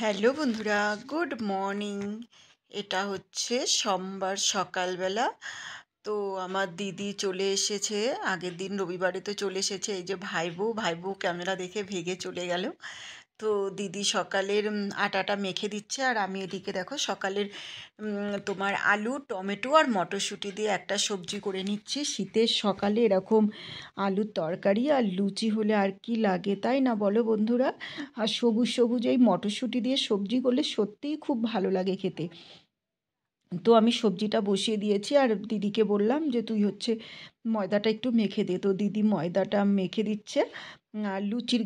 hello বন্ধুরা good morning এটা হচ্ছে সোমবার সকালবেলা তো আমার দিদি চলে এসেছে আগের দিন রবিবারে তো চলে এসেছে এই যে ভাইবো ভাইবো ক্যামেরা দেখে ভেগে চলে গেল তো দিদি সকালের আটাটা মেখে দিচ্ছে আর আমি এদিকে দেখো সকালের তোমার আলু টমেটো আর মটরশুঁটি দিয়ে একটা সবজি করে নিচ্ছি শীতের সকালে এরকম আলুর তরকারি আর লুচি হলে আর কি লাগে তাই না বলো বন্ধুরা আর সবুজ সবুজ এই মটরশুঁটি দিয়ে সবজি করলে সত্যিই খুব ভালো লাগে খেতে তো আমি সবজিটা বসিয়ে দিয়েছি আর দিদিকে বললাম যে তুই হচ্ছে ময়দাটা একটু মেখে দে তো দিদি ময়দাটা মেখে দিচ্ছে আর লুচির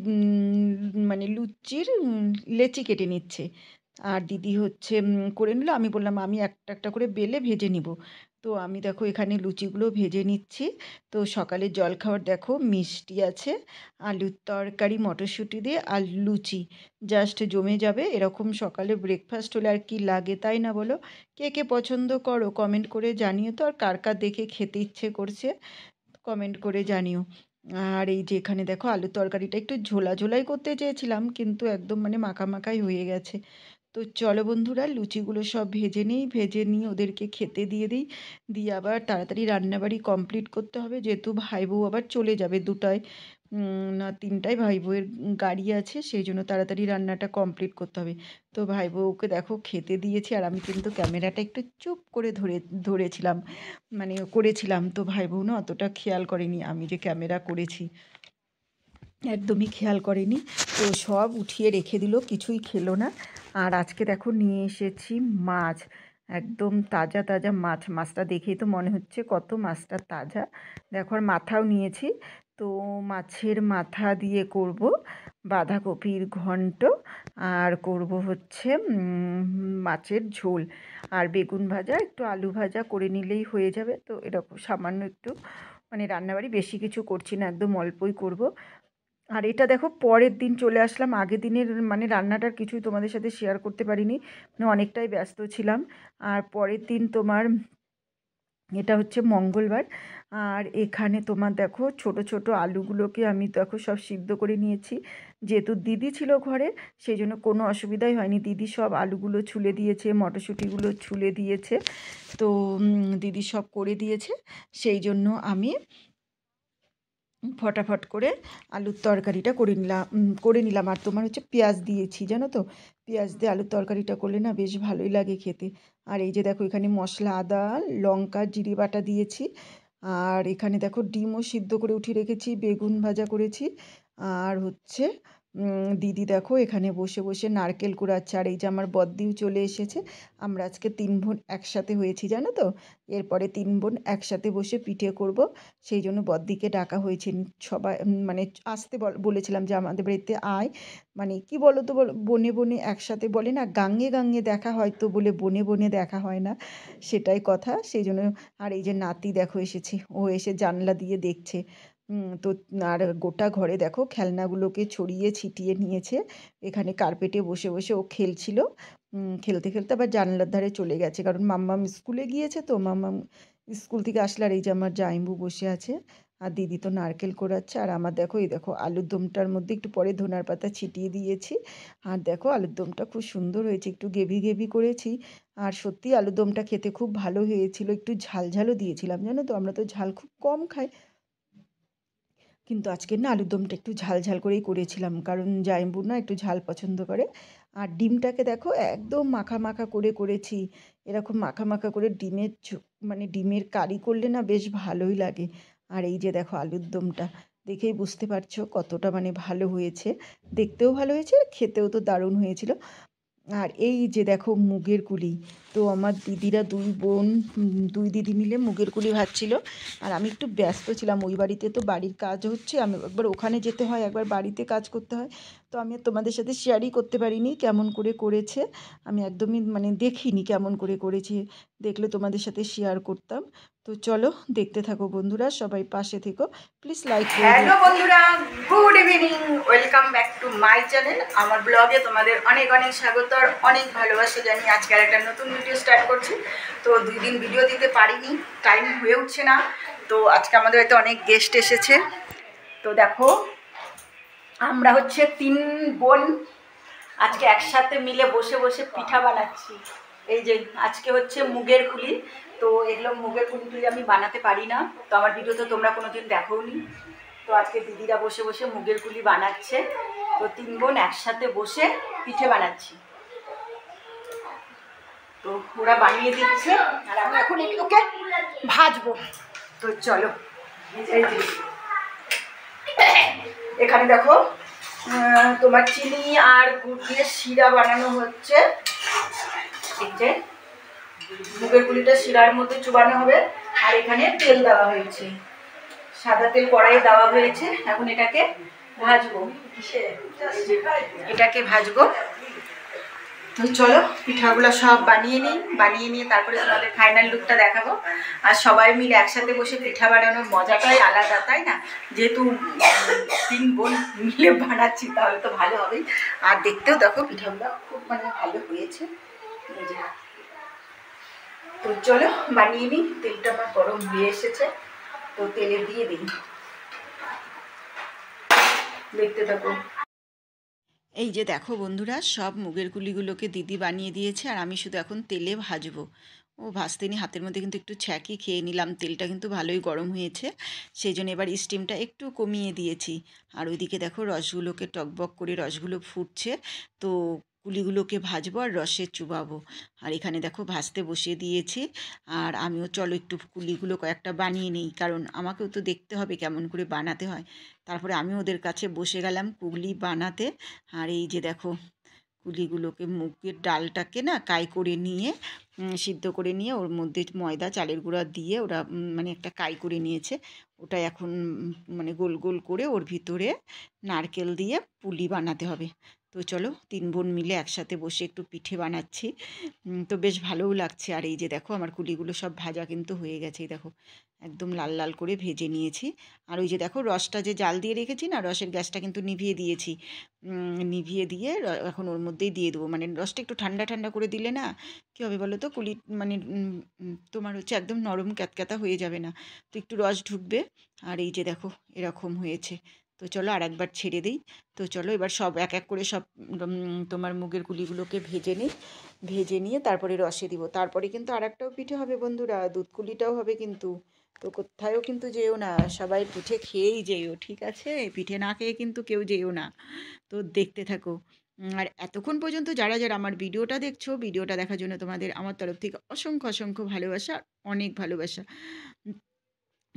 মানে লুচির লেচি কেটে নিচ্ছে আর দিদি হচ্ছে করে নিল আমি বললাম আমি একটা একটা করে বেলে ভেজে নিব তো আমি দেখো এখানে লুচিগুলো ভেজে নিচ্ছি তো সকালে খাওয়ার দেখো মিষ্টি আছে আলুর তরকারি মটরশুঁটি দিয়ে আর লুচি জাস্ট জমে যাবে এরকম সকালে ব্রেকফাস্ট হলে আর কি লাগে তাই না বলো কে কে পছন্দ করো কমেন্ট করে জানিও তো আর কার কার দেখে খেতে ইচ্ছে করছে কমেন্ট করে জানিও আর এই যে এখানে দেখো আলুর তরকারিটা একটু ঝোলা ঝোলাই করতে চেয়েছিলাম কিন্তু একদম মানে মাখা মাখাই হয়ে গেছে তো চলো বন্ধুরা লুচিগুলো সব ভেজে নিই ভেজে নিয়ে ওদেরকে খেতে দিয়ে দিই দিয়ে আবার তাড়াতাড়ি রান্নাবাড়ি কমপ্লিট করতে হবে যেহেতু ভাই বউ আবার চলে যাবে দুটায় না তিনটায় ভাই বউয়ের গাড়ি আছে সেই জন্য তাড়াতাড়ি রান্নাটা কমপ্লিট করতে হবে তো ভাই বউকে দেখো খেতে দিয়েছি আর আমি কিন্তু ক্যামেরাটা একটু চুপ করে ধরে ধরেছিলাম মানে করেছিলাম তো ভাই বউ না অতটা খেয়াল করেনি আমি যে ক্যামেরা করেছি একদমই খেয়াল করেনি তো সব উঠিয়ে রেখে দিল কিছুই খেলো না আর আজকে দেখো নিয়ে এসেছি মাছ একদম তাজা তাজা মাছ মাছটা দেখেই তো মনে হচ্ছে কত মাছটা তাজা দেখো আর মাথাও নিয়েছি তো মাছের মাথা দিয়ে করব বাঁধাকপির ঘন্ট আর করব হচ্ছে মাছের ঝোল আর বেগুন ভাজা একটু আলু ভাজা করে নিলেই হয়ে যাবে তো এরকম সামান্য একটু মানে রান্নাবাড়ি বেশি কিছু করছি না একদম অল্পই করব আর এটা দেখো পরের দিন চলে আসলাম আগের দিনের মানে রান্নাটার কিছুই তোমাদের সাথে শেয়ার করতে পারিনি মানে অনেকটাই ব্যস্ত ছিলাম আর পরের দিন তোমার এটা হচ্ছে মঙ্গলবার আর এখানে তোমার দেখো ছোট ছোট আলুগুলোকে আমি দেখো সব সিদ্ধ করে নিয়েছি যেহেতু দিদি ছিল ঘরে সেই জন্য কোনো অসুবিধাই হয়নি দিদি সব আলুগুলো ছুলে দিয়েছে মটরশুঁটিগুলো ছুলে দিয়েছে তো দিদি সব করে দিয়েছে সেই জন্য আমি ফটাফট করে আলুর তরকারিটা করে নিলাম করে নিলাম আর তোমার হচ্ছে পেঁয়াজ দিয়েছি জানো তো পেঁয়াজ দিয়ে আলুর তরকারিটা করলে না বেশ ভালোই লাগে খেতে আর এই যে দেখো এখানে মশলা আদা লঙ্কা জিরে বাটা দিয়েছি আর এখানে দেখো ডিমও সিদ্ধ করে উঠিয়ে রেখেছি বেগুন ভাজা করেছি আর হচ্ছে দিদি দেখো এখানে বসে বসে নারকেল কুড়াচ্ছে আর এই যে আমার বদ্দিও চলে এসেছে আমরা আজকে তিন বোন একসাথে হয়েছি জানো তো এরপরে তিন বোন একসাথে বসে পিঠে করব সেই জন্য বদ্দিকে ডাকা হয়েছে সবাই মানে আসতে বলেছিলাম যে আমাদের বাড়িতে আয় মানে কি বলো তো বনে বনে একসাথে বলে না গাঙ্গে গাঙ্গে দেখা হয় তো বলে বনে বনে দেখা হয় না সেটাই কথা সেই জন্য আর এই যে নাতি দেখো এসেছে ও এসে জানলা দিয়ে দেখছে তো আর গোটা ঘরে দেখো খেলনাগুলোকে ছড়িয়ে ছিটিয়ে নিয়েছে এখানে কার্পেটে বসে বসে ও খেলছিল খেলতে খেলতে আবার জানলার ধারে চলে গেছে কারণ মাম্মাম স্কুলে গিয়েছে তো মাম্মাম স্কুল থেকে আসলে আর এই যে আমার জাইম্বু বসে আছে আর দিদি তো নারকেল করাচ্ছে আর আমার দেখো এই দেখো আলুর দমটার মধ্যে একটু পরে ধনার পাতা ছিটিয়ে দিয়েছি আর দেখো আলুর দমটা খুব সুন্দর হয়েছে একটু গেভি গেভি করেছি আর সত্যি আলুর দমটা খেতে খুব ভালো হয়েছিল একটু ঝাল ঝালও দিয়েছিলাম জানো তো আমরা তো ঝাল খুব কম খাই কিন্তু আজকে না আলুর দমটা একটু ঝাল ঝাল করেই করেছিলাম কারণ জাইম্বুর না একটু ঝাল পছন্দ করে আর ডিমটাকে দেখো একদম মাখা মাখা করে করেছি এরকম মাখা মাখা করে ডিমের মানে ডিমের কারি করলে না বেশ ভালোই লাগে আর এই যে দেখো আলুর দমটা দেখেই বুঝতে পারছো কতটা মানে ভালো হয়েছে দেখতেও ভালো হয়েছে খেতেও তো দারুণ হয়েছিল আর এই যে দেখো মুগের কুলি তো আমার দিদিরা দুই বোন দুই দিদি মিলে মুগের কুলি ভাজছিল আর আমি একটু ব্যস্ত ছিলাম ওই বাড়িতে তো বাড়ির কাজ হচ্ছে আমি একবার ওখানে যেতে হয় একবার বাড়িতে কাজ করতে হয় তো আমি তোমাদের সাথে শেয়ারই করতে পারিনি কেমন করে করেছে আমি একদমই মানে দেখিনি কেমন করে করেছি দেখলে তোমাদের সাথে শেয়ার করতাম তো চলো দেখতে থাকো বন্ধুরা সবাই পাশে থেকো প্লিজ লাইক হ্যালো বন্ধুরা good evening welcome back to my channel আমার ব্লগে তোমাদের অনেক অনেক স্বাগত আর অনেক ভালোবাসা জানি আজকে আর একটা নতুন ভিডিও স্টার্ট করছি তো দুই দিন ভিডিও দিতে পারিনি টাইম হয়ে উঠছে না তো আজকে আমাদের হয়তো অনেক গেস্ট এসেছে তো দেখো আমরা হচ্ছে তিন বোন আজকে একসাথে মিলে বসে বসে পিঠা বানাচ্ছি এই যে আজকে হচ্ছে মুগের খুলি তো এগুলো মুগের খুলি আমি বানাতে পারি না তো আমার ভিডিও তো তোমরা কোনো দিন দেখোনি তো আজকে দিদিরা বসে বসে মুগের খুলি বানাচ্ছে তো তিন বোন একসাথে বসে পিঠে বানাচ্ছি তো ওরা বানিয়ে দিচ্ছে আর আমি এখন এগুলোকে ভাজবো তো চলো এই যে এখানে দেখো তোমার চিনি আর গুড় দিয়ে শিরা বানানো হচ্ছে ঠিক যে মুগের পুলিটা শিলার মধ্যে চুবানো হবে আর এখানে তেল দেওয়া হয়েছে সাদা তেল কড়াই দেওয়া হয়েছে এখন এটাকে ভাজবো এটাকে ভাজবো তো চলো পিঠাগুলো সব বানিয়ে নিই বানিয়ে নিয়ে তারপরে তোমাদের ফাইনাল লুকটা দেখাবো আর সবাই মিলে একসাথে বসে পিঠা বানানোর মজাটাই আলাদা তাই না যেহেতু তিন বোন মিলে বানাচ্ছি তাহলে তো ভালো হবেই আর দেখতেও দেখো পিঠাগুলো খুব মানে ভালো হয়েছে তো চলো বানিয়ে নিই তেলটা আমার গরম হয়ে এসেছে তো তেলে দিয়ে দিই দেখতে থাকো এই যে দেখো বন্ধুরা সব মুগের গুলিগুলোকে দিদি বানিয়ে দিয়েছে আর আমি শুধু এখন তেলে ভাজবো ও ভাজতে নি হাতের মধ্যে কিন্তু একটু ছ্যাঁকি খেয়ে নিলাম তেলটা কিন্তু ভালোই গরম হয়েছে সেই জন্য এবার স্টিমটা একটু কমিয়ে দিয়েছি আর ওইদিকে দেখো রসগুলোকে টকবক করে রসগুলো ফুটছে তো কুলিগুলোকে ভাজবো আর রসে চুবাবো আর এখানে দেখো ভাজতে বসিয়ে দিয়েছি আর আমিও চলো একটু কুলিগুলো কয়েকটা বানিয়ে নিই কারণ আমাকেও তো দেখতে হবে কেমন করে বানাতে হয় তারপরে আমি ওদের কাছে বসে গেলাম কুলি বানাতে আর এই যে দেখো কুলিগুলোকে মুগের ডালটাকে না কাই করে নিয়ে সিদ্ধ করে নিয়ে ওর মধ্যে ময়দা চালের গুঁড়া দিয়ে ওরা মানে একটা কাই করে নিয়েছে ওটা এখন মানে গোল গোল করে ওর ভিতরে নারকেল দিয়ে পুলি বানাতে হবে তো চলো তিন বোন মিলে একসাথে বসে একটু পিঠে বানাচ্ছি তো বেশ ভালোও লাগছে আর এই যে দেখো আমার কুলিগুলো সব ভাজা কিন্তু হয়ে গেছে দেখো একদম লাল লাল করে ভেজে নিয়েছি আর ওই যে দেখো রসটা যে জাল দিয়ে রেখেছি না রসের গ্যাসটা কিন্তু নিভিয়ে দিয়েছি নিভিয়ে দিয়ে এখন ওর মধ্যেই দিয়ে দেবো মানে রসটা একটু ঠান্ডা ঠান্ডা করে দিলে না কী হবে বলো তো কুলি মানে তোমার হচ্ছে একদম নরম ক্যাতক্যাতা হয়ে যাবে না তো একটু রস ঢুকবে আর এই যে দেখো এরকম হয়েছে তো চলো আর একবার ছেড়ে দিই তো চলো এবার সব এক এক করে সব তোমার মুগের কুলিগুলোকে ভেজে নিই ভেজে নিয়ে তারপরে রসে দিব তারপরে কিন্তু আর একটাও পিঠে হবে বন্ধুরা দুধ কুলিটাও হবে কিন্তু তো কোথায়ও কিন্তু যেও না সবাই পিঠে খেয়েই যেও ঠিক আছে পিঠে না খেয়ে কিন্তু কেউ যেও না তো দেখতে থাকো আর এতক্ষণ পর্যন্ত যারা যারা আমার ভিডিওটা দেখছো ভিডিওটা দেখার জন্য তোমাদের আমার তরফ থেকে অসংখ্য অসংখ্য ভালোবাসা অনেক ভালোবাসা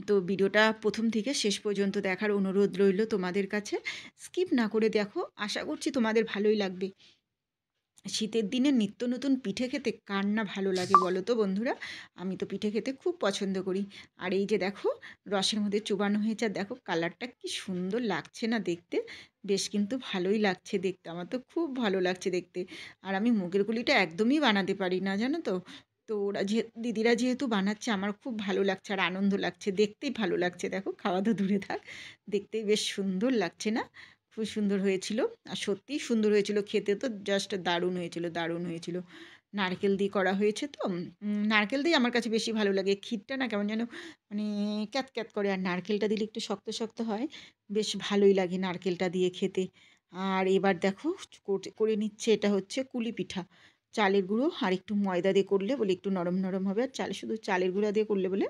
তো ভিডিওটা প্রথম থেকে শেষ পর্যন্ত দেখার অনুরোধ রইল তোমাদের কাছে স্কিপ না করে দেখো আশা করছি তোমাদের ভালোই লাগবে শীতের দিনে নিত্য নতুন পিঠে খেতে কার না ভালো লাগে বলো তো বন্ধুরা আমি তো পিঠে খেতে খুব পছন্দ করি আর এই যে দেখো রসের মধ্যে চুবানো হয়েছে আর দেখো কালারটা কি সুন্দর লাগছে না দেখতে বেশ কিন্তু ভালোই লাগছে দেখতে আমার তো খুব ভালো লাগছে দেখতে আর আমি মুগের গুলিটা একদমই বানাতে পারি না জানো তো তো ওরা যে দিদিরা যেহেতু বানাচ্ছে আমার খুব ভালো লাগছে আর আনন্দ লাগছে দেখতেই ভালো লাগছে দেখো খাওয়া দাওয়া দূরে থাক দেখতেই বেশ সুন্দর লাগছে না খুব সুন্দর হয়েছিল আর সত্যিই সুন্দর হয়েছিল খেতে তো জাস্ট দারুণ হয়েছিল দারুণ হয়েছিল নারকেল দিয়ে করা হয়েছে তো নারকেল দিয়ে আমার কাছে বেশি ভালো লাগে ক্ষীরটা না কেমন যেন মানে ক্যাত ক্যাত করে আর নারকেলটা দিলে একটু শক্ত শক্ত হয় বেশ ভালোই লাগে নারকেলটা দিয়ে খেতে আর এবার দেখো করে নিচ্ছে এটা হচ্ছে কুলি পিঠা চালের গুঁড়ো আর একটু ময়দা দিয়ে করলে বলে একটু নরম নরম হবে আর চাল শুধু চালের গুঁড়া দিয়ে করলে বলে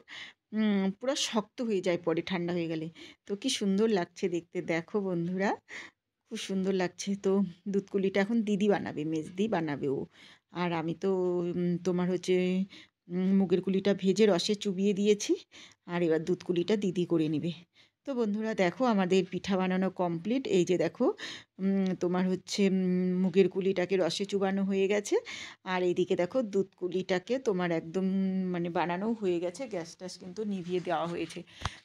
পুরো শক্ত হয়ে যায় পরে ঠান্ডা হয়ে গেলে তো কি সুন্দর লাগছে দেখতে দেখো বন্ধুরা খুব সুন্দর লাগছে তো দুধকুলিটা এখন দিদি বানাবে মেজদি বানাবে ও আর আমি তো তোমার হচ্ছে মুগের কুলিটা ভেজে রসে চুবিয়ে দিয়েছি আর এবার দুধকুলিটা দিদি করে নেবে তো বন্ধুরা দেখো আমাদের পিঠা বানানো কমপ্লিট এই যে দেখো তোমার হচ্ছে মুগের কুলিটাকে রসে চুবানো হয়ে গেছে আর এইদিকে দেখো দুধ কুলিটাকে তোমার একদম মানে বানানো হয়ে গেছে গ্যাস ট্যাস কিন্তু নিভিয়ে দেওয়া হয়েছে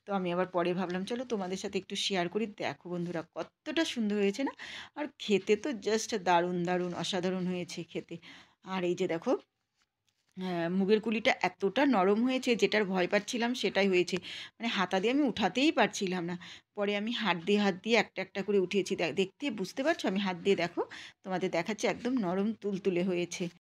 তো আমি আবার পরে ভাবলাম চলো তোমাদের সাথে একটু শেয়ার করি দেখো বন্ধুরা কতটা সুন্দর হয়েছে না আর খেতে তো জাস্ট দারুণ দারুণ অসাধারণ হয়েছে খেতে আর এই যে দেখো হ্যাঁ, মুগের কুলিটা এতটা নরম হয়েছে যেটার ভয় পাচ্ছিলাম সেটাই হয়েছে মানে হাতা দিয়ে আমি উঠাতেই পারছিলাম না পরে আমি হাত দিয়ে হাত দিয়ে একটা একটা করে উঠিয়েছি দেখতে বুঝতে পারছো আমি হাত দিয়ে দেখো তোমাদের দেখাচ্ছি একদম নরম তুলতুলে হয়েছে